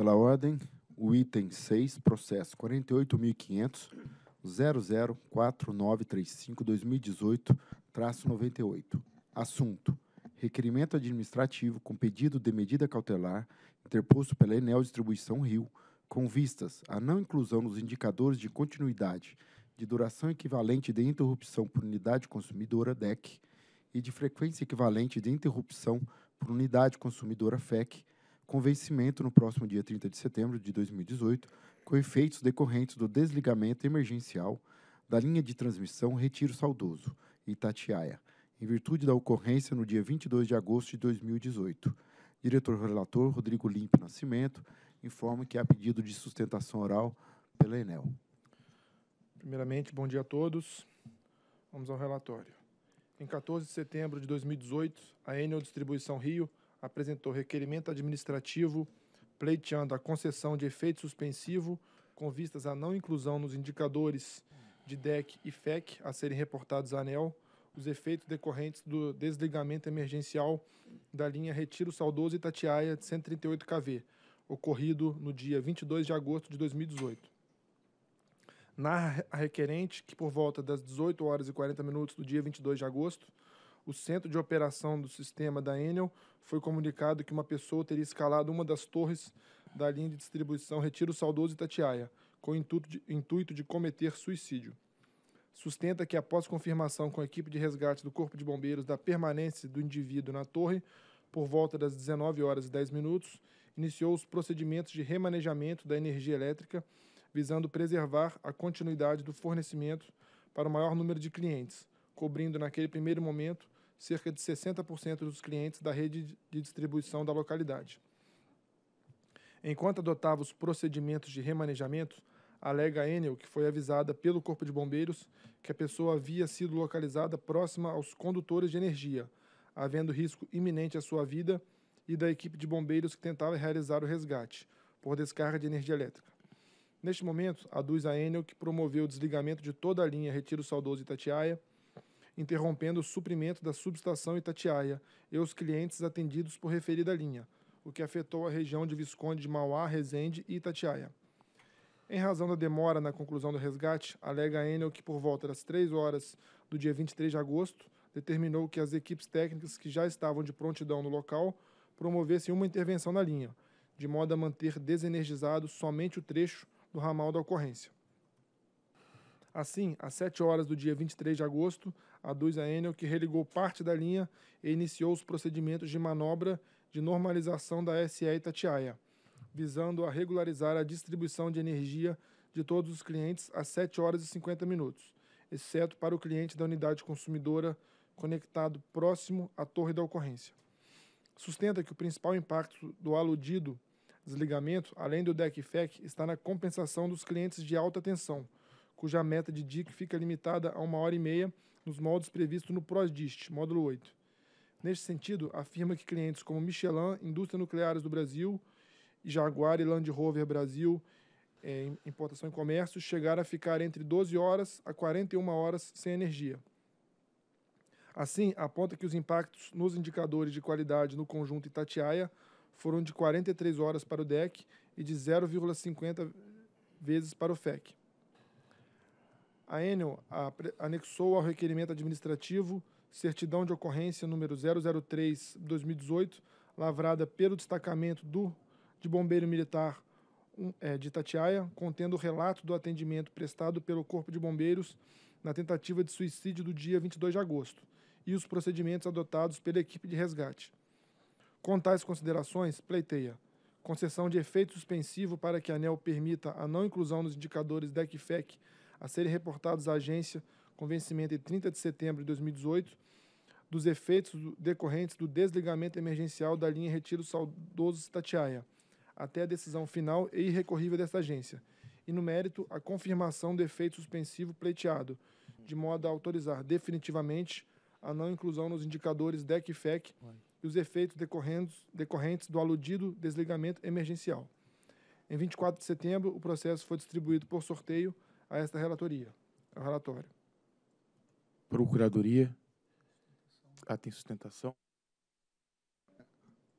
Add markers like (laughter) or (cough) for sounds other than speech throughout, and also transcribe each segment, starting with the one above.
pela ordem, o item 6, processo 48.500.004935-2018-98. Assunto: requerimento administrativo com pedido de medida cautelar interposto pela Enel Distribuição Rio, com vistas à não inclusão nos indicadores de continuidade de duração equivalente de interrupção por unidade consumidora DEC e de frequência equivalente de interrupção por unidade consumidora FEC com vencimento no próximo dia 30 de setembro de 2018, com efeitos decorrentes do desligamento emergencial da linha de transmissão Retiro Saudoso, Itatiaia, em virtude da ocorrência no dia 22 de agosto de 2018. Diretor-relator Rodrigo Limpe Nascimento informa que há pedido de sustentação oral pela Enel. Primeiramente, bom dia a todos. Vamos ao relatório. Em 14 de setembro de 2018, a Enel Distribuição Rio apresentou requerimento administrativo pleiteando a concessão de efeito suspensivo com vistas à não inclusão nos indicadores de DEC e FEC a serem reportados à ANEL os efeitos decorrentes do desligamento emergencial da linha Retiro Saudoso Itatiaia de 138 kV, ocorrido no dia 22 de agosto de 2018. Narra a requerente que por volta das 18 horas e 40 minutos do dia 22 de agosto, o centro de operação do sistema da Enel foi comunicado que uma pessoa teria escalado uma das torres da linha de distribuição Retiro Saudoso Itatiaia, com intuito de, intuito de cometer suicídio. Sustenta que, após confirmação com a equipe de resgate do Corpo de Bombeiros da permanência do indivíduo na torre, por volta das 19 horas e 10 minutos, iniciou os procedimentos de remanejamento da energia elétrica, visando preservar a continuidade do fornecimento para o maior número de clientes, cobrindo naquele primeiro momento cerca de 60% dos clientes da rede de distribuição da localidade. Enquanto adotava os procedimentos de remanejamento, alega a Enel que foi avisada pelo Corpo de Bombeiros que a pessoa havia sido localizada próxima aos condutores de energia, havendo risco iminente à sua vida e da equipe de bombeiros que tentava realizar o resgate por descarga de energia elétrica. Neste momento, aduz a Enel que promoveu o desligamento de toda a linha Retiro Saudoso Itatiaia interrompendo o suprimento da subestação Itatiaia e os clientes atendidos por referida linha, o que afetou a região de Visconde de Mauá, Resende e Itatiaia. Em razão da demora na conclusão do resgate, alega a Enel que por volta das 3 horas do dia 23 de agosto, determinou que as equipes técnicas que já estavam de prontidão no local promovessem uma intervenção na linha, de modo a manter desenergizado somente o trecho do ramal da ocorrência. Assim, às 7 horas do dia 23 de agosto, aduz a Enel que religou parte da linha e iniciou os procedimentos de manobra de normalização da SE Itatiaia, visando a regularizar a distribuição de energia de todos os clientes às 7 horas e 50 minutos, exceto para o cliente da unidade consumidora conectado próximo à torre da ocorrência. Sustenta que o principal impacto do aludido desligamento, além do DEC FEC, está na compensação dos clientes de alta tensão, cuja meta de DIC fica limitada a uma hora e meia nos moldes previstos no PRODIST, módulo 8. Neste sentido, afirma que clientes como Michelin, Indústria Nucleares do Brasil, Jaguar e Land Rover Brasil, eh, Importação e Comércio, chegaram a ficar entre 12 horas a 41 horas sem energia. Assim, aponta que os impactos nos indicadores de qualidade no conjunto Itatiaia foram de 43 horas para o DEC e de 0,50 vezes para o FEC a Enel anexou ao requerimento administrativo certidão de ocorrência número 003-2018, lavrada pelo destacamento do de Bombeiro Militar é, de Itatiaia, contendo o relato do atendimento prestado pelo Corpo de Bombeiros na tentativa de suicídio do dia 22 de agosto e os procedimentos adotados pela equipe de resgate. Com tais considerações, pleiteia concessão de efeito suspensivo para que a ANEL permita a não inclusão nos indicadores DECFEC a serem reportados à agência com vencimento em 30 de setembro de 2018 dos efeitos decorrentes do desligamento emergencial da linha Retiro Saudoso Tatiaia, até a decisão final e é irrecorrível desta agência, e no mérito a confirmação do efeito suspensivo pleiteado, de modo a autorizar definitivamente a não inclusão nos indicadores DEC e FEC e os efeitos decorrentes, decorrentes do aludido desligamento emergencial. Em 24 de setembro, o processo foi distribuído por sorteio a esta relatoria, o relatório. Procuradoria. Ah, tem sustentação.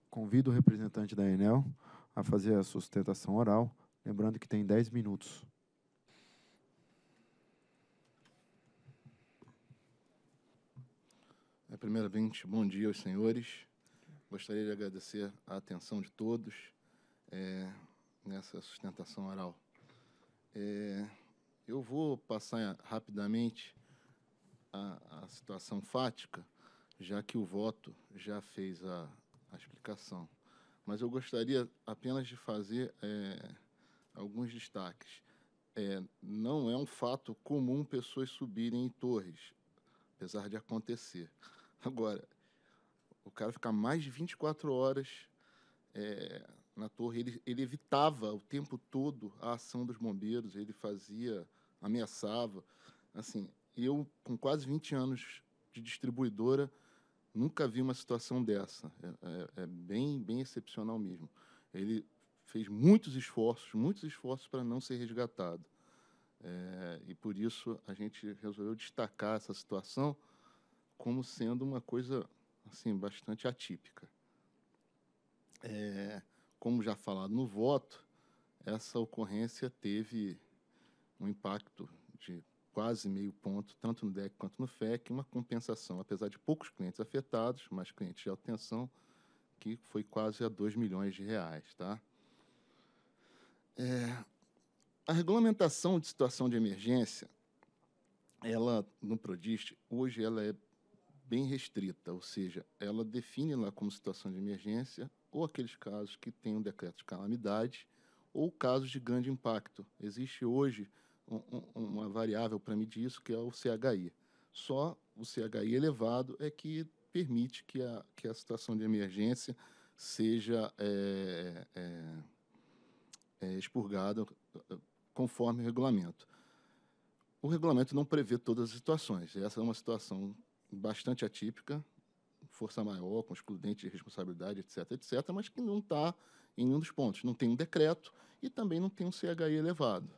Convido o representante da Enel a fazer a sustentação oral, lembrando que tem 10 minutos. É, primeiramente, bom dia aos senhores. Gostaria de agradecer a atenção de todos é, nessa sustentação oral. É, eu vou passar rapidamente a, a situação fática, já que o voto já fez a, a explicação. Mas eu gostaria apenas de fazer é, alguns destaques. É, não é um fato comum pessoas subirem em torres, apesar de acontecer. (laughs) Agora, o cara ficar mais de 24 horas é, na torre, ele, ele evitava o tempo todo a ação dos bombeiros, ele fazia ameaçava. Assim, eu, com quase 20 anos de distribuidora, nunca vi uma situação dessa. É, é, é bem, bem excepcional mesmo. Ele fez muitos esforços, muitos esforços para não ser resgatado. É, e por isso a gente resolveu destacar essa situação como sendo uma coisa assim bastante atípica. É, como já falado no voto, essa ocorrência teve um impacto de quase meio ponto, tanto no DEC quanto no FEC, uma compensação, apesar de poucos clientes afetados, mas clientes de alta tensão, que foi quase a 2 milhões de reais. Tá? É, a regulamentação de situação de emergência, ela no Prodist, hoje ela é bem restrita, ou seja, ela define lá como situação de emergência ou aqueles casos que têm um decreto de calamidade ou casos de grande impacto. Existe hoje um, uma variável para medir isso, que é o CHI. Só o CHI elevado é que permite que a, que a situação de emergência seja é, é, é, expurgada é, conforme o regulamento. O regulamento não prevê todas as situações. Essa é uma situação bastante atípica, força maior, com excludente de responsabilidade, etc., etc., mas que não está em nenhum dos pontos. Não tem um decreto e também não tem um CHI elevado.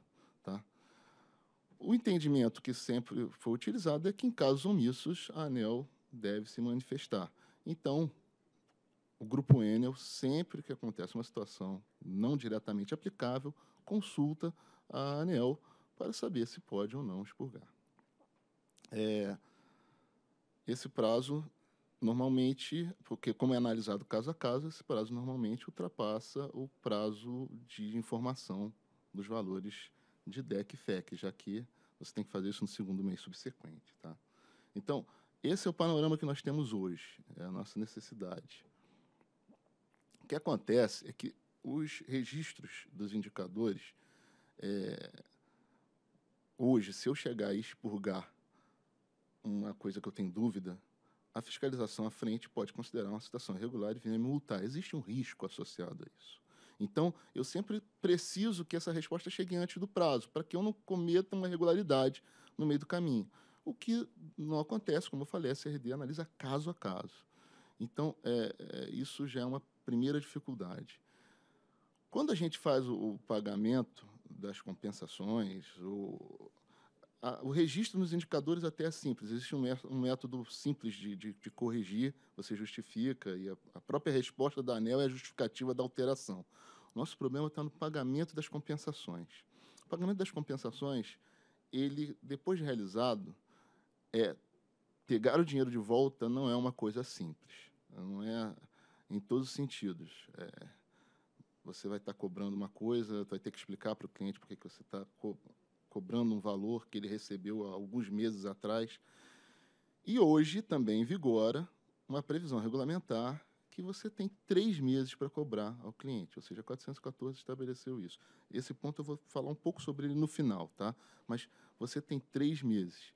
O entendimento que sempre foi utilizado é que, em casos omissos, a ANEL deve se manifestar. Então, o Grupo Enel, sempre que acontece uma situação não diretamente aplicável, consulta a ANEL para saber se pode ou não expurgar. É, esse prazo, normalmente, porque como é analisado caso a caso, esse prazo normalmente ultrapassa o prazo de informação dos valores de DEC e FEC, já que você tem que fazer isso no segundo mês subsequente. Tá? Então, esse é o panorama que nós temos hoje, é a nossa necessidade. O que acontece é que os registros dos indicadores, é, hoje, se eu chegar a expurgar uma coisa que eu tenho dúvida, a fiscalização à frente pode considerar uma situação irregular e vir me multar. Existe um risco associado a isso. Então, eu sempre preciso que essa resposta chegue antes do prazo, para que eu não cometa uma irregularidade no meio do caminho. O que não acontece, como eu falei, a CRD analisa caso a caso. Então, é, é, isso já é uma primeira dificuldade. Quando a gente faz o, o pagamento das compensações, o, a, o registro nos indicadores até é simples. Existe um, um método simples de, de, de, corrigir, você justifica, e a, a própria resposta da ANEL é justificativa da alteração. Nosso problema está no pagamento das compensações. O pagamento das compensações, ele depois de realizado, é pegar o dinheiro de volta não é uma coisa simples. Não é em todos os sentidos. É, você vai estar tá cobrando uma coisa, vai ter que explicar para o cliente porque que você está co cobrando um valor que ele recebeu há alguns meses atrás. E hoje também vigora uma previsão regulamentar que você tem três meses para cobrar ao cliente, ou seja, 414 estabeleceu isso. Esse ponto eu vou falar um pouco sobre ele no final, tá? Mas você tem três meses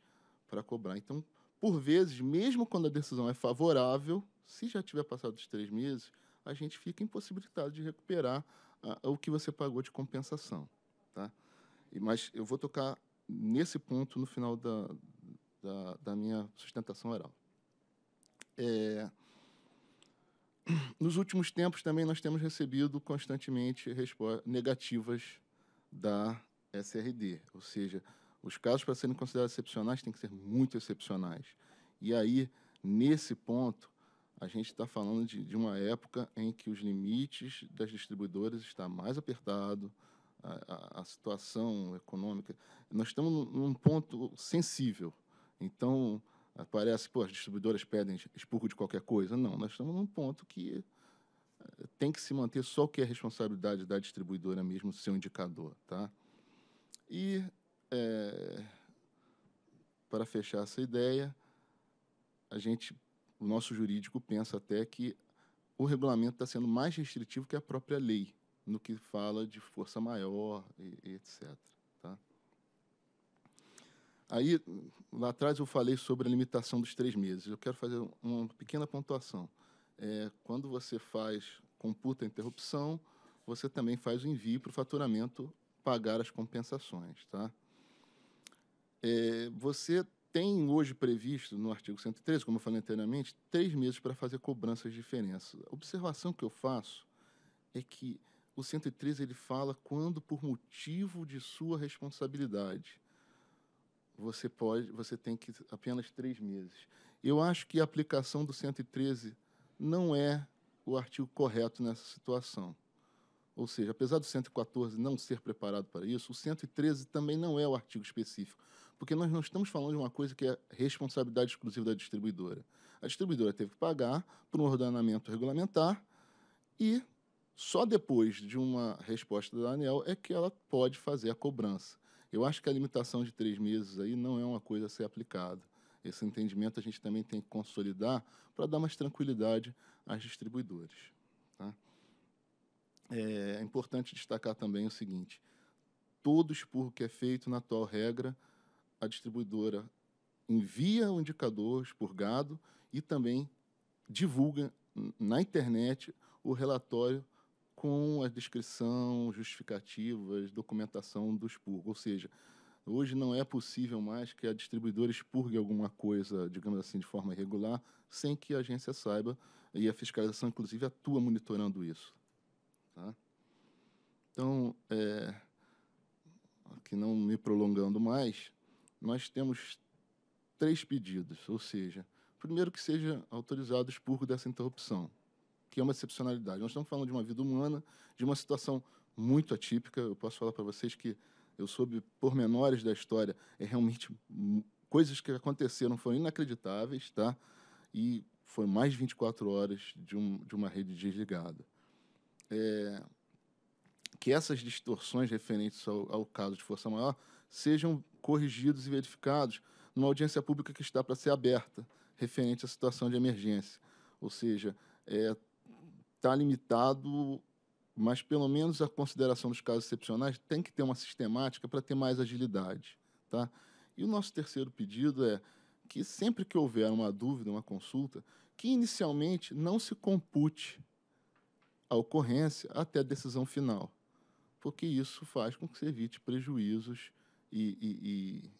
para cobrar. Então, por vezes, mesmo quando a decisão é favorável, se já tiver passado os três meses, a gente fica impossibilitado de recuperar ah, o que você pagou de compensação, tá? E, mas eu vou tocar nesse ponto no final da, da, da minha sustentação oral. É, nos últimos tempos também nós temos recebido constantemente negativas da SRD, ou seja, os casos para serem considerados excepcionais têm que ser muito excepcionais. E aí, nesse ponto, a gente está falando de, de, uma época em que os limites das distribuidoras está mais apertado, a, a, a situação econômica. Nós estamos num ponto sensível. Então, aparece que as distribuidoras pedem expurgo de qualquer coisa. Não, nós estamos num ponto que eh, tem que se manter só o que é responsabilidade da distribuidora mesmo, seu indicador. Tá? E, é, para fechar essa ideia, a gente, o nosso jurídico pensa até que o regulamento está sendo mais restritivo que a própria lei, no que fala de força maior e, e etc. Aí, lá atrás eu falei sobre a limitação dos três meses. Eu quero fazer uma pequena pontuação. É, quando você faz, computa a interrupção, você também faz o envio para o faturamento pagar as compensações. Tá? É, você tem hoje previsto no artigo 113, como eu falei anteriormente, três meses para fazer cobranças de diferença. A observação que eu faço é que o 113 ele fala quando por motivo de sua responsabilidade você pode, você tem que apenas três meses. Eu acho que a aplicação do 113 não é o artigo correto nessa situação. Ou seja, apesar do 114 não ser preparado para isso, o 113 também não é o artigo específico, porque nós não estamos falando de uma coisa que é responsabilidade exclusiva da distribuidora. A distribuidora teve que pagar por um ordenamento regulamentar e só depois de uma resposta da ANEL é que ela pode fazer a cobrança. Eu acho que a limitação de três meses aí não é uma coisa a ser aplicada. Esse entendimento a gente também tem que consolidar para dar mais tranquilidade às distribuidores. Tá? É, é importante destacar também o seguinte: todo expurgo que é feito na atual regra, a distribuidora envia o indicador expurgado e também divulga na internet o relatório com a descrição, justificativas, documentação do expurgo. Ou seja, hoje não é possível mais que a distribuidora expurgue alguma coisa, digamos assim, de forma irregular, sem que a agência saiba, e a fiscalização, inclusive, atua monitorando isso. Tá? Então, é, aqui não me prolongando mais, nós temos três pedidos, ou seja, primeiro que seja autorizado o expurgo dessa interrupção que é uma excepcionalidade. Nós estamos falando de uma vida humana, de uma situação muito atípica. Eu posso falar para vocês que eu soube pormenores da história, é realmente coisas que aconteceram foram inacreditáveis, tá? E foi mais 24 horas de, um, de uma rede desligada. É, que essas distorções referentes ao, ao caso de força maior sejam corrigidos e verificados numa audiência pública que está para ser aberta, referente à situação de emergência. Ou seja, é, está limitado, mas pelo menos a consideração dos casos excepcionais tem que ter uma sistemática para ter mais agilidade. Tá? E o nosso terceiro pedido é que sempre que houver uma dúvida, uma consulta, que inicialmente não se compute a ocorrência até a decisão final, porque isso faz com que se evite prejuízos e, e,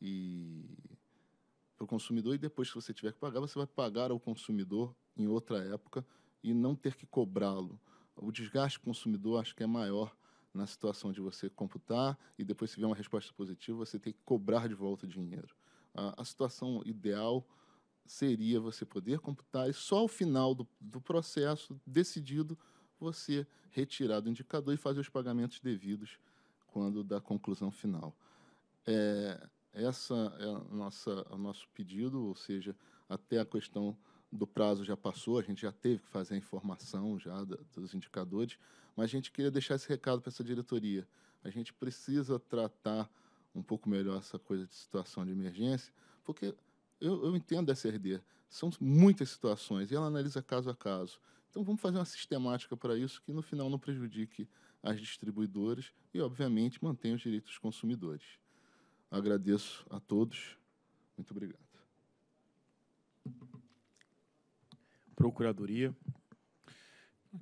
e, e para o consumidor e depois, se você tiver que pagar, você vai pagar ao consumidor em outra época e não ter que cobrá-lo. O desgaste consumidor acho que é maior na situação de você computar e depois se vier uma resposta positiva, você tem que cobrar de volta o dinheiro. A, a situação ideal seria você poder computar e só ao final do, do processo decidido você retirar do indicador e fazer os pagamentos devidos quando da conclusão final. É, essa é a nossa, o nosso pedido, ou seja, até a questão do prazo já passou, a gente já teve que fazer a informação já dos indicadores, mas a gente queria deixar esse recado para essa diretoria. A gente precisa tratar um pouco melhor essa coisa de situação de emergência, porque eu, eu entendo a SRD, são muitas situações e ela analisa caso a caso. Então vamos fazer uma sistemática para isso que no final não prejudique as distribuidoras e, obviamente, mantenha os direitos dos consumidores. Agradeço a todos. Muito obrigado. Procuradoria.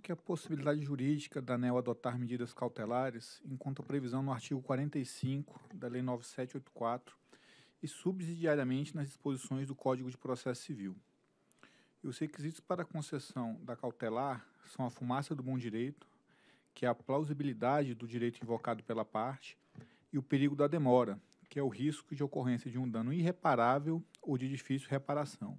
Que a possibilidade jurídica da ANEL adotar medidas cautelares encontra previsão no artigo 45 da Lei 9784 e subsidiariamente nas disposições do Código de Processo Civil. E os requisitos para a concessão da cautelar são a fumaça do bom direito, que é a plausibilidade do direito invocado pela parte, e o perigo da demora, que é o risco de ocorrência de um dano irreparável ou de difícil reparação.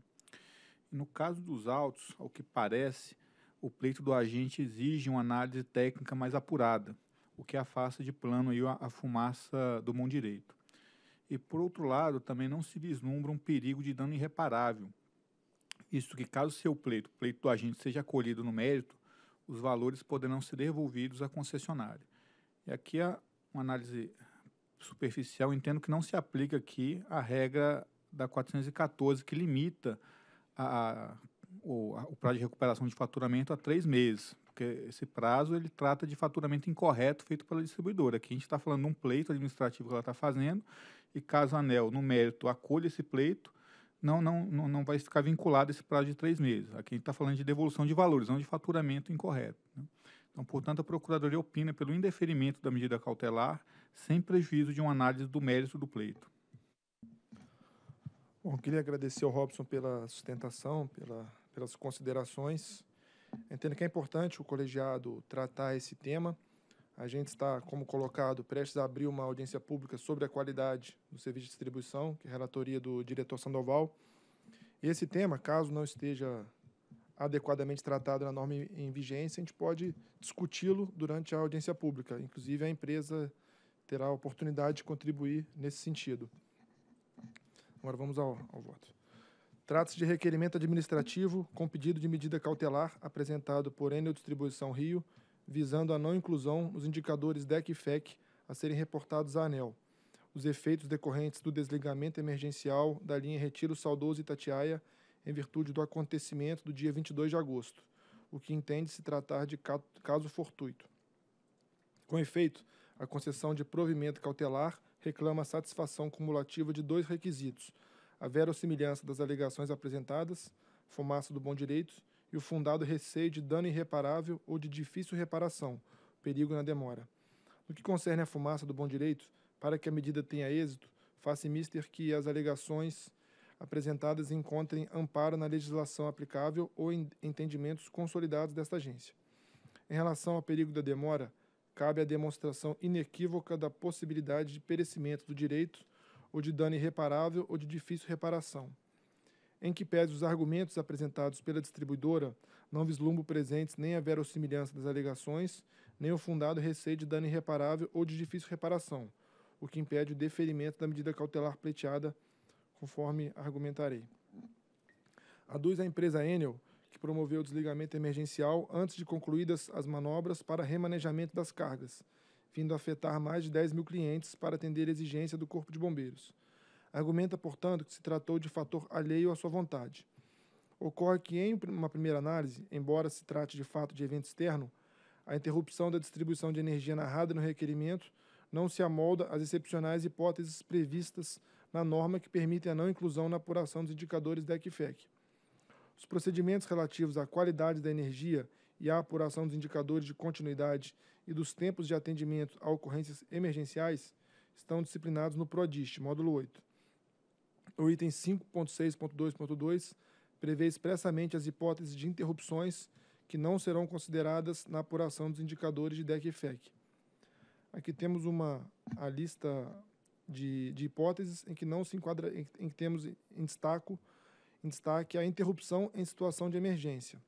No caso dos autos, ao que parece, o pleito do agente exige uma análise técnica mais apurada, o que afasta de plano aí a, fumaça do mão direito. E por outro lado, também não se vislumbra um perigo de dano irreparável, visto que caso seu pleito, pleito do agente, seja acolhido no mérito, os valores poderão ser devolvidos à concessionária. E aqui a é uma análise superficial, entendo que não se aplica aqui a regra da 414 que limita a, o, a, o prazo de recuperação de faturamento a três meses, porque esse prazo ele trata de faturamento incorreto feito pela distribuidora. Aqui a gente está falando de um pleito administrativo que ela está fazendo, e caso a ANEL, no mérito, acolha esse pleito, não, não, não, não vai ficar vinculado esse prazo de três meses. Aqui a gente está falando de devolução de valores, não de faturamento incorreto. Né? Então, portanto, a Procuradoria opina pelo indeferimento da medida cautelar, sem prejuízo de uma análise do mérito do pleito. Bom, queria agradecer ao Robson pela sustentação, pela, pelas considerações. Entendo que é importante o colegiado tratar esse tema. A gente está, como colocado, prestes a abrir uma audiência pública sobre a qualidade do serviço de distribuição, que é a relatoria do diretor Sandoval. Esse tema, caso não esteja adequadamente tratado na norma em vigência, a gente pode discuti-lo durante a audiência pública. Inclusive, a empresa terá a oportunidade de contribuir nesse sentido. Agora vamos ao, ao voto. Trata-se de requerimento administrativo com pedido de medida cautelar apresentado por Enel Distribuição Rio, visando a não inclusão nos indicadores DEC e FEC a serem reportados à ANEL, os efeitos decorrentes do desligamento emergencial da linha Retiro Saudoso Itatiaia em virtude do acontecimento do dia 22 de agosto, o que entende se tratar de caso fortuito. Com efeito, a concessão de provimento cautelar reclama a satisfação cumulativa de dois requisitos: a verossimilhança das alegações apresentadas, fumaça do bom direito, e o fundado receio de dano irreparável ou de difícil reparação, perigo na demora. No que concerne à fumaça do bom direito, para que a medida tenha êxito, faça mister que as alegações apresentadas encontrem amparo na legislação aplicável ou em entendimentos consolidados desta agência. Em relação ao perigo da demora, cabe a demonstração inequívoca da possibilidade de perecimento do direito ou de dano irreparável ou de difícil reparação. Em que pese os argumentos apresentados pela distribuidora não vislumbro presentes nem a verossimilhança das alegações, nem o fundado receio de dano irreparável ou de difícil reparação, o que impede o deferimento da medida cautelar pleiteada, conforme argumentarei. Aduz a empresa Enel promoveu o desligamento emergencial antes de concluídas as manobras para remanejamento das cargas, vindo a afetar mais de 10 mil clientes para atender a exigência do Corpo de Bombeiros. Argumenta, portanto, que se tratou de fator alheio à sua vontade. Ocorre que, em uma primeira análise, embora se trate de fato de evento externo, a interrupção da distribuição de energia narrada no requerimento não se amolda às excepcionais hipóteses previstas na norma que permitem a não inclusão na apuração dos indicadores da ECFEC os procedimentos relativos à qualidade da energia e à apuração dos indicadores de continuidade e dos tempos de atendimento a ocorrências emergenciais estão disciplinados no PRODIST, módulo 8. O item 5.6.2.2 prevê expressamente as hipóteses de interrupções que não serão consideradas na apuração dos indicadores de DEC e FEC. Aqui temos uma a lista de, de hipóteses em que não se enquadra, em, em que temos em destaco em destaque a interrupção em situação de emergência.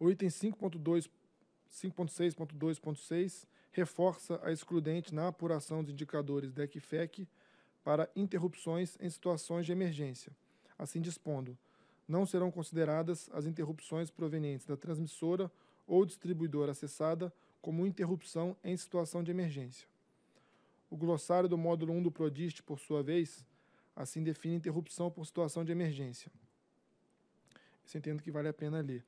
O item 5.6.2.6 reforça a excludente na apuração dos indicadores DEC FEC para interrupções em situações de emergência, assim dispondo não serão consideradas as interrupções provenientes da transmissora ou distribuidora acessada como interrupção em situação de emergência. O glossário do módulo 1 do PRODIST, por sua vez, Assim define interrupção por situação de emergência. Você entendo que vale a pena ler.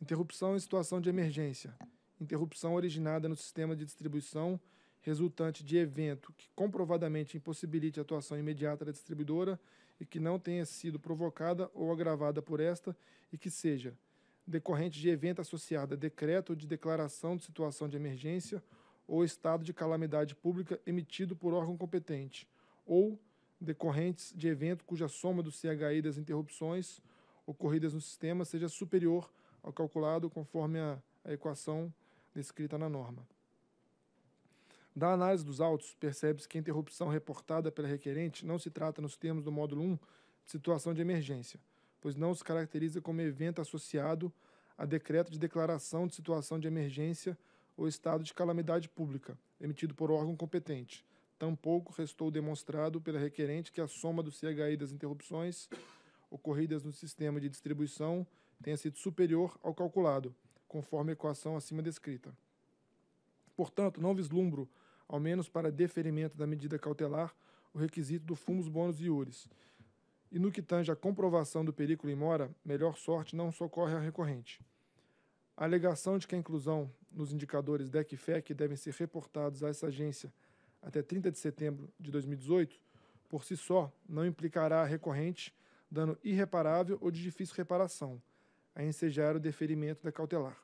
Interrupção em situação de emergência. Interrupção originada no sistema de distribuição resultante de evento que comprovadamente impossibilite a atuação imediata da distribuidora e que não tenha sido provocada ou agravada por esta e que seja decorrente de evento associado a decreto de declaração de situação de emergência ou estado de calamidade pública emitido por órgão competente ou decorrentes de evento cuja soma do CHI das interrupções ocorridas no sistema seja superior ao calculado conforme a, a equação descrita na norma. Da análise dos autos, percebe-se que a interrupção reportada pela requerente não se trata, nos termos do módulo 1, de situação de emergência, pois não se caracteriza como evento associado a decreto de declaração de situação de emergência ou estado de calamidade pública, emitido por órgão competente, Tampouco restou demonstrado pela requerente que a soma do CHI das interrupções ocorridas no sistema de distribuição tenha sido superior ao calculado, conforme a equação acima descrita. Portanto, não vislumbro, ao menos para deferimento da medida cautelar, o requisito do fumus bônus iures. E no que tange à comprovação do perículo em mora, melhor sorte não socorre a recorrente. A alegação de que a inclusão nos indicadores DEC e FEC devem ser reportados a essa agência até 30 de setembro de 2018, por si só, não implicará recorrente dano irreparável ou de difícil reparação, a ensejar o deferimento da cautelar.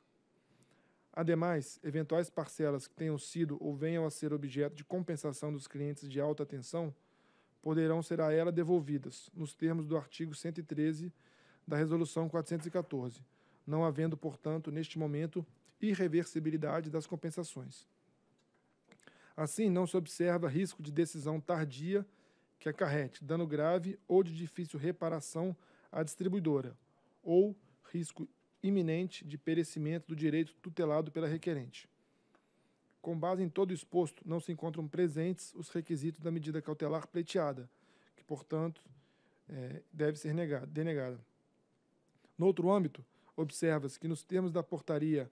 Ademais, eventuais parcelas que tenham sido ou venham a ser objeto de compensação dos clientes de alta tensão poderão ser a ela devolvidas, nos termos do artigo 113 da Resolução 414, não havendo, portanto, neste momento, irreversibilidade das compensações. Assim, não se observa risco de decisão tardia que acarrete dano grave ou de difícil reparação à distribuidora, ou risco iminente de perecimento do direito tutelado pela requerente. Com base em todo exposto, não se encontram presentes os requisitos da medida cautelar pleiteada, que, portanto, é, deve ser negada, denegada. No outro âmbito, observa-se que, nos termos da Portaria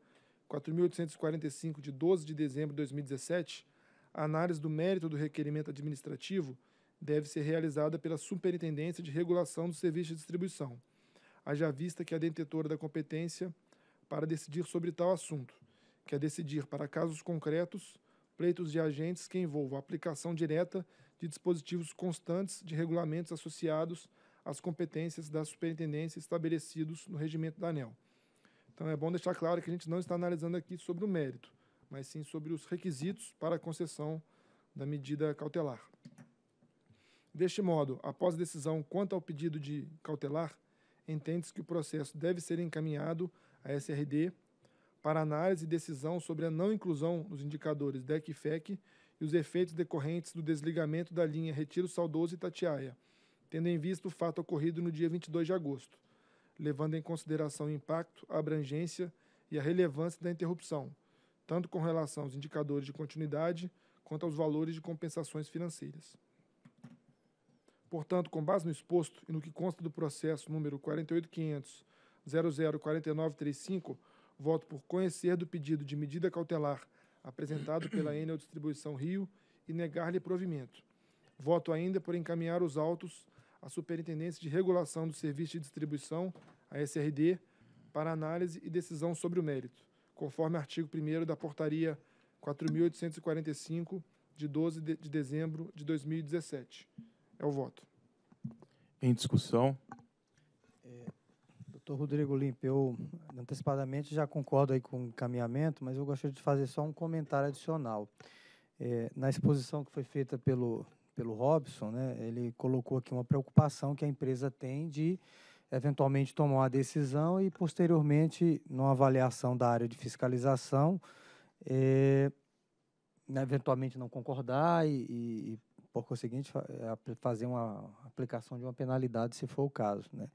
4.845, de 12 de dezembro de 2017, a análise do mérito do requerimento administrativo deve ser realizada pela Superintendência de Regulação do Serviço de Distribuição, haja vista que é a detentora da competência para decidir sobre tal assunto, que é decidir, para casos concretos, pleitos de agentes que envolvam a aplicação direta de dispositivos constantes de regulamentos associados às competências da Superintendência estabelecidos no regimento da ANEL. Então é bom deixar claro que a gente não está analisando aqui sobre o mérito, mas sim sobre os requisitos para a concessão da medida cautelar. Deste modo, após a decisão quanto ao pedido de cautelar, entende-se que o processo deve ser encaminhado à SRD para análise e decisão sobre a não inclusão dos indicadores DEC e FEC e os efeitos decorrentes do desligamento da linha Retiro Saudoso e Tatiaia, tendo em vista o fato ocorrido no dia 22 de agosto, levando em consideração o impacto, a abrangência e a relevância da interrupção, tanto com relação aos indicadores de continuidade quanto aos valores de compensações financeiras. Portanto, com base no exposto e no que consta do processo número 48.500.004935, voto por conhecer do pedido de medida cautelar apresentado pela Enel Distribuição Rio e negar-lhe provimento. Voto ainda por encaminhar os autos à Superintendência de Regulação do Serviço de Distribuição, a SRD, para análise e decisão sobre o mérito conforme artigo 1 da Portaria 4.845, de 12 de dezembro de 2017. É o voto. Em discussão. É, doutor Rodrigo Limpe, eu antecipadamente já concordo aí com o encaminhamento, mas eu gostaria de fazer só um comentário adicional. É, na exposição que foi feita pelo, pelo Robson, né, ele colocou aqui uma preocupação que a empresa tem de eventualmente tomar uma decisão e, posteriormente, numa avaliação da área de fiscalização, é, eventualmente não concordar e, e, e, por conseguinte, eh, fazer uma aplicação de uma penalidade, se for o caso. Né?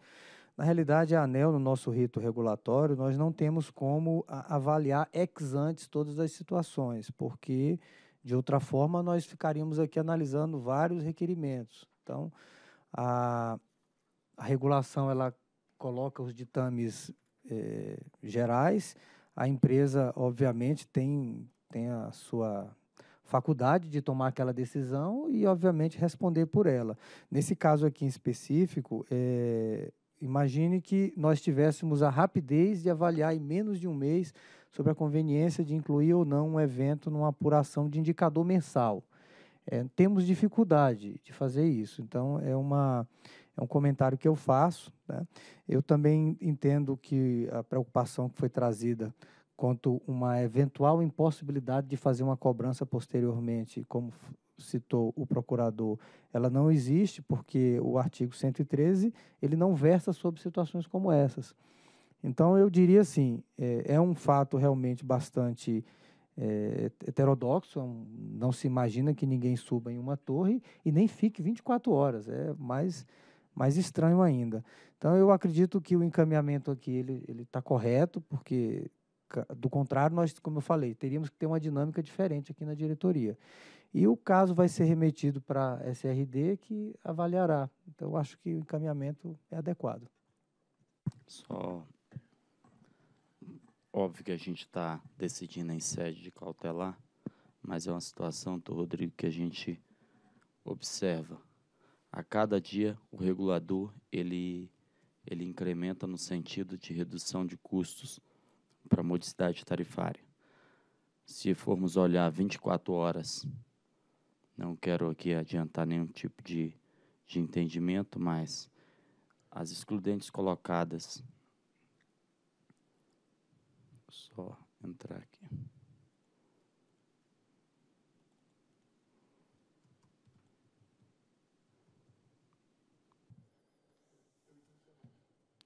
Na realidade, a ANEL, no nosso rito regulatório, nós não temos como avaliar ex antes todas as situações, porque, de outra forma, nós ficaríamos aqui analisando vários requerimentos. Então, a, a regulação ela coloca os ditames eh, gerais, a empresa, obviamente, tem, tem a sua faculdade de tomar aquela decisão e, obviamente, responder por ela. Nesse caso aqui em específico, eh, imagine que nós tivéssemos a rapidez de avaliar em menos de um mês sobre a conveniência de incluir ou não um evento numa apuração de indicador mensal é, temos dificuldade de fazer isso. Então, é, uma, é um comentário que eu faço. Né? Eu também entendo que a preocupação que foi trazida quanto uma eventual impossibilidade de fazer uma cobrança posteriormente, como citou o procurador, ela não existe porque o artigo 113 ele não versa sobre situações como essas. Então eu diria assim, é, é um fato realmente bastante é, heterodoxo, é não se imagina que ninguém suba em uma torre e nem fique 24 horas, é mais, mais estranho ainda. Então, eu acredito que o encaminhamento aqui ele está correto, porque, do contrário, nós, como eu falei, teríamos que ter uma dinâmica diferente aqui na diretoria. E o caso vai ser remetido para a SRD, que avaliará. Então, eu acho que o encaminhamento é adequado. Só Óbvio que a gente está decidindo em sede de cautelar, mas é uma situação, do Rodrigo, que a gente observa. A cada dia, o regulador ele, ele incrementa no sentido de redução de custos para a modicidade tarifária. Se formos olhar 24 horas, não quero aqui adiantar nenhum tipo de, de entendimento, mas as excludentes colocadas só entrar aqui.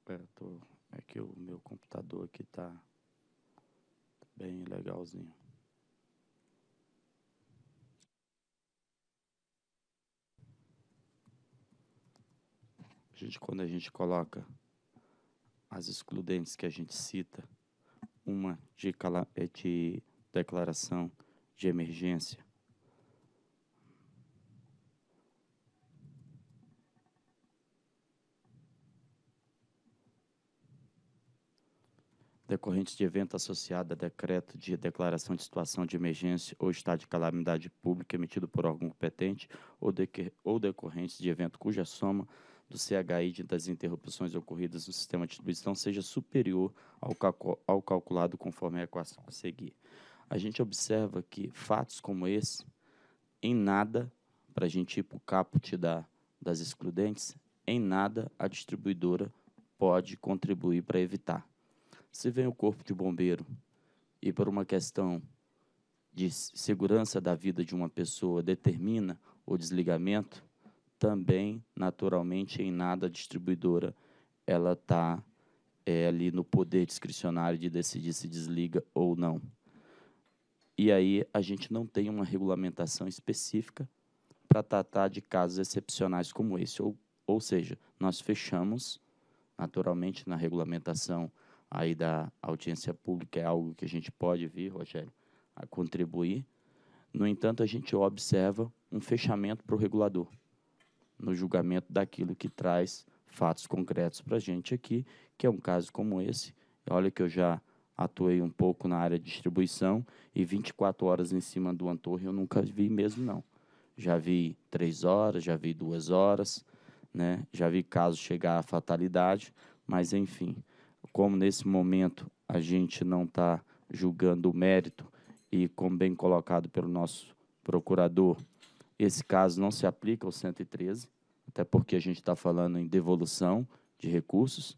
É, tô, é que o meu computador aqui tá bem legalzinho. A gente, quando a gente coloca as excludentes que a gente cita uma de, eh, de declaração de emergência. decorrentes de evento associado a decreto de declaração de situação de emergência ou estado de calamidade pública emitido por órgão competente ou, de, ou decorrentes de evento cuja soma do CHI das interrupções ocorridas no sistema de distribuição seja superior ao, ao calculado conforme a equação a seguir. A gente observa que fatos como esse, em nada, para a gente ir para o caput da, das excludentes, em nada a distribuidora pode contribuir para evitar. Se vem o corpo de bombeiro e por uma questão de segurança da vida de uma pessoa determina o desligamento, também, naturalmente, em nada a distribuidora ela está é, ali no poder discricionário de decidir se desliga ou não. E aí a gente não tem uma regulamentação específica para tratar de casos excepcionais como esse. Ou, ou seja, nós fechamos, naturalmente, na regulamentação aí da audiência pública, é algo que a gente pode vir, Rogério, a contribuir. No entanto, a gente observa um fechamento para o regulador no julgamento daquilo que traz fatos concretos para a gente aqui, que é um caso como esse. Olha que eu já atuei um pouco na área de distribuição e 24 horas em cima do torre eu nunca vi mesmo, não. Já vi três horas, já vi duas horas, né? já vi casos chegar à fatalidade, mas enfim, como nesse momento a gente não está julgando o mérito e, como bem colocado pelo nosso procurador, esse caso não se aplica ao 113, até porque a gente está falando em devolução de recursos,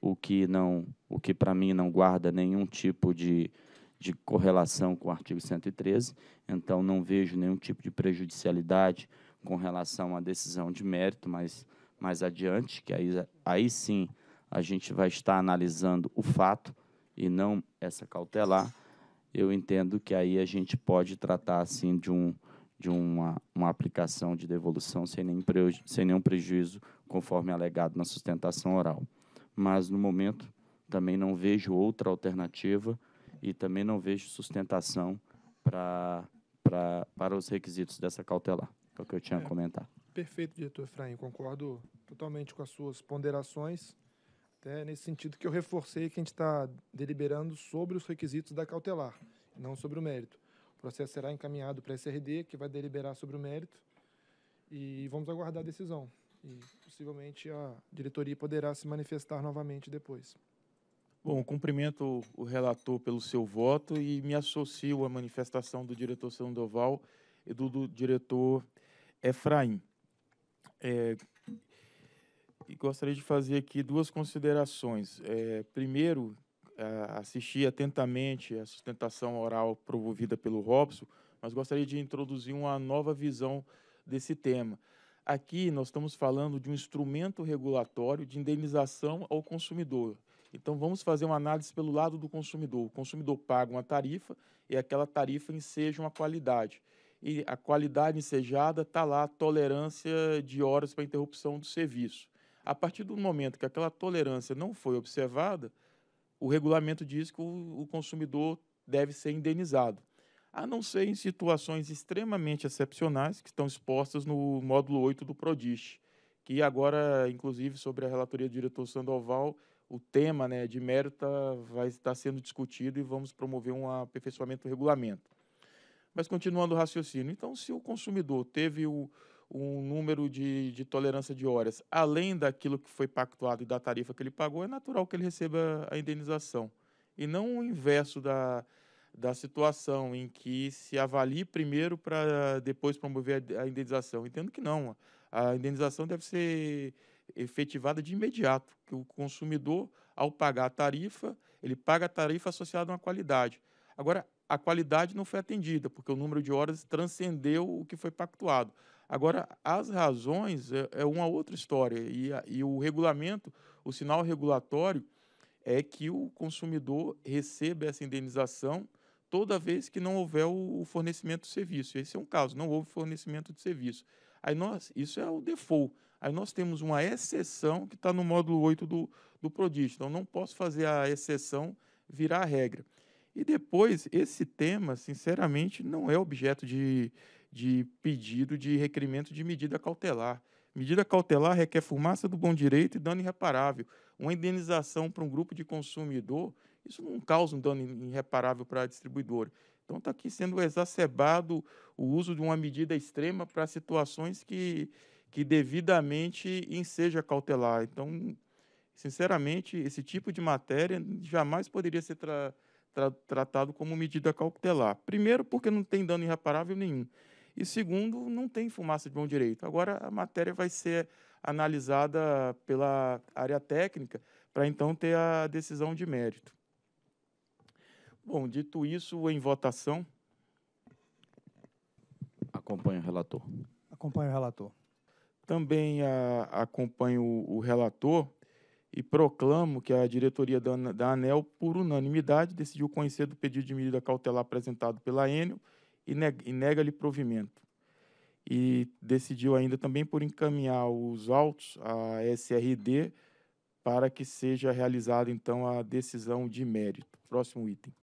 o que não, o que para mim não guarda nenhum tipo de, de correlação com o artigo 113, então não vejo nenhum tipo de prejudicialidade com relação à decisão de mérito, mas mais adiante, que aí, aí sim a gente vai estar analisando o fato e não essa cautelar, eu entendo que aí a gente pode tratar assim de um de uma, uma aplicação de devolução sem nenhum, sem nenhum prejuízo, conforme alegado na sustentação oral. Mas, no momento, também não vejo outra alternativa e também não vejo sustentação pra, pra, para os requisitos dessa cautelar. É o que eu tinha é, a comentar. Perfeito, diretor Efraim. Concordo totalmente com as suas ponderações. Até nesse sentido que eu reforcei que a gente está deliberando sobre os requisitos da cautelar, não sobre o mérito. O processo será encaminhado para a SRD, que vai deliberar sobre o mérito, e vamos aguardar a decisão. E possivelmente a diretoria poderá se manifestar novamente depois. Bom, cumprimento o relator pelo seu voto e me associo à manifestação do diretor Sandoval e do, do diretor Efraim. É, e gostaria de fazer aqui duas considerações. É, primeiro, eh, assisti atentamente a sustentação oral promovida pelo Robson, mas gostaria de introduzir uma nova visão desse tema. Aqui nós estamos falando de um instrumento regulatório de indenização ao consumidor. Então vamos fazer uma análise pelo lado do consumidor. O consumidor paga uma tarifa e aquela tarifa enseja uma qualidade. E a qualidade ensejada está lá a tolerância de horas para interrupção do serviço. A partir do momento que aquela tolerância não foi observada, o regulamento diz que o, o consumidor deve ser indenizado, a não ser em situações extremamente excepcionais que estão expostas no módulo 8 do PRODIST, que agora, inclusive, sobre a relatoria do diretor Sandoval, o tema né, de mérito tá, vai estar sendo discutido e vamos promover um aperfeiçoamento do regulamento. Mas continuando o raciocínio, então, se o consumidor teve o, um número de, de tolerância de horas além daquilo que foi pactuado e da tarifa que ele pagou, é natural que ele receba a indenização. E não o inverso da, da situação em que se avalie primeiro para depois promover a, a indenização. Entendo que não. A indenização deve ser efetivada de imediato, que o consumidor, ao pagar a tarifa, ele paga a tarifa associada a uma qualidade. Agora, a qualidade não foi atendida, porque o número de horas transcendeu o que foi pactuado. Agora, as razões é, é uma outra história. E, a, e o regulamento, o sinal regulatório, é que o consumidor receba essa indenização toda vez que não houver o, o fornecimento de serviço. Esse é um caso, não houve fornecimento de serviço. Aí nós, isso é o default. Aí nós temos uma exceção que está no módulo 8 do, do Prodist. Então, não posso fazer a exceção virar a regra. E depois, esse tema, sinceramente, não é objeto de, de pedido de requerimento de medida cautelar. Medida cautelar requer fumaça do bom direito e dano irreparável. Uma indenização para um grupo de consumidor, isso não causa um dano irreparável para a distribuidora. Então está aqui sendo exacerbado o uso de uma medida extrema para situações que, que devidamente enseja cautelar. Então, sinceramente, esse tipo de matéria jamais poderia ser tra tra tratado como medida cautelar. Primeiro, porque não tem dano irreparável nenhum. E segundo, não tem fumaça de mão direito. Agora a matéria vai ser analisada pela área técnica para então ter a decisão de mérito. Bom, dito isso, em votação. Acompanho o relator. Acompanho o relator. Também a, ah, acompanho o relator e proclamo que a diretoria da, da ANEL, por unanimidade, decidiu conhecer do pedido de medida cautelar apresentado pela Enel e, nega-lhe provimento. E decidiu ainda também por encaminhar os autos à SRD para que seja realizada, então, a decisão de mérito. Próximo item.